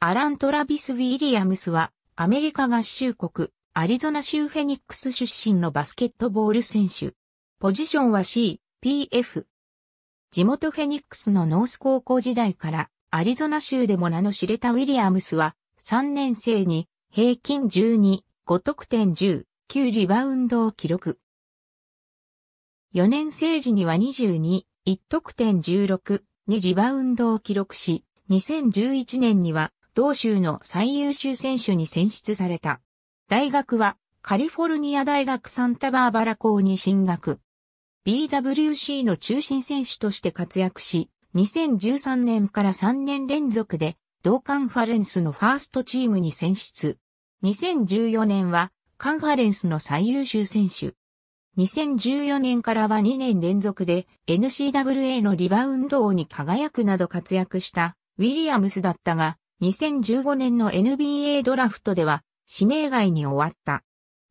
アラン・トラビス・ウィリアムスは、アメリカ合衆国、アリゾナ州フェニックス出身のバスケットボール選手。ポジションは C、PF。地元フェニックスのノース高校時代から、アリゾナ州でも名の知れたウィリアムスは、3年生に、平均12、5得点10、9リバウンドを記録。4年生時には22、1得点16、2リバウンドを記録し、2011年には同州の最優秀選手に選出された。大学はカリフォルニア大学サンタバーバラ校に進学。BWC の中心選手として活躍し、2013年から3年連続で同カンファレンスのファーストチームに選出。2014年はカンファレンスの最優秀選手。2014年からは2年連続で n c w a のリバウンド王に輝くなど活躍したウィリアムスだったが、2015年の NBA ドラフトでは指名外に終わった。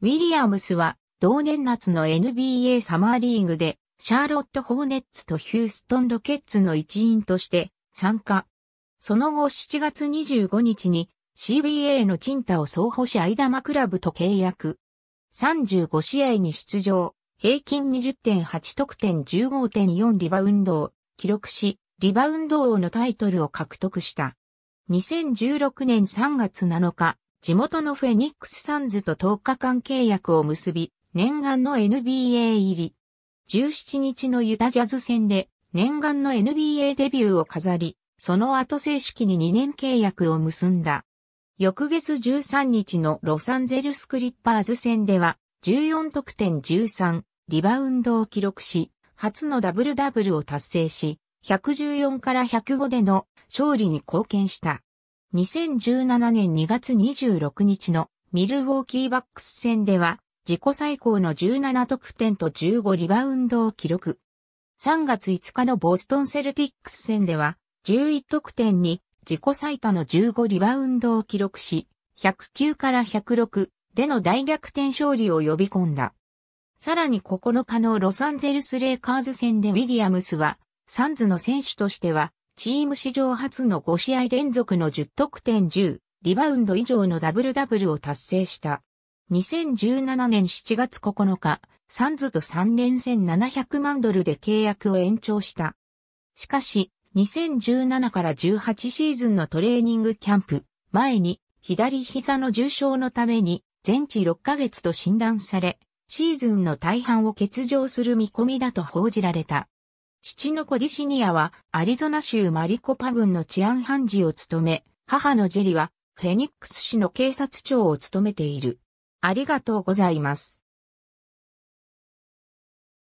ウィリアムスは同年夏の NBA サマーリーグでシャーロット・ホーネッツとヒューストン・ロケッツの一員として参加。その後7月25日に CBA のチンタを総保しアイクラブと契約。35試合に出場、平均20.8得点15.4リバウンドを記録し、リバウンド王のタイトルを獲得した。2016年3月7日、地元のフェニックスサンズと10日間契約を結び、念願の NBA 入り。17日のユタジャズ戦で念願の NBA デビューを飾り、その後正式に2年契約を結んだ。翌月13日のロサンゼルスクリッパーズ戦では14得点13リバウンドを記録し、初のダブルダブルを達成し、114から105での勝利に貢献した。2017年2月26日のミルウォーキーバックス戦では、自己最高の17得点と15リバウンドを記録。3月5日のボストンセルティックス戦では、11得点に自己最多の15リバウンドを記録し、109から106での大逆転勝利を呼び込んだ。さらに9日のロサンゼルスレイカーズ戦でウィリアムスは、サンズの選手としてはチーム史上初の5試合連続の10得点10、リバウンド以上のダブルダブルを達成した。2017年7月9日、サンズと3連戦700万ドルで契約を延長した。しかし、2017から18シーズンのトレーニングキャンプ前に左膝の重傷のために全治6ヶ月と診断され、シーズンの大半を欠場する見込みだと報じられた。父のコディシニアはアリゾナ州マリコパ郡の治安判事を務め、母のジェリはフェニックス市の警察庁を務めている。ありがとうございます。